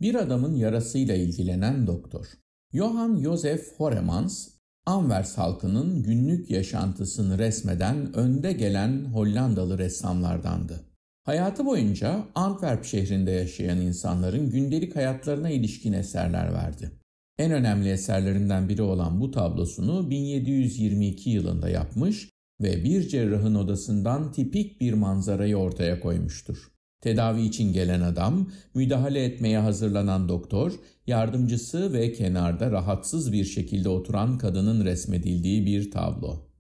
Bir adamın yarasıyla ilgilenen doktor. Johann Josef Horemans, Anvers halkının günlük yaşantısını resmeden önde gelen Hollandalı ressamlardandı. Hayatı boyunca Antwerp şehrinde yaşayan insanların gündelik hayatlarına ilişkin eserler verdi. En önemli eserlerinden biri olan bu tablosunu 1722 yılında yapmış ve bir cerrahın odasından tipik bir manzarayı ortaya koymuştur. Tedavi için gelen adam, müdahale etmeye hazırlanan doktor, yardımcısı ve kenarda rahatsız bir şekilde oturan kadının resmedildiği bir tablo.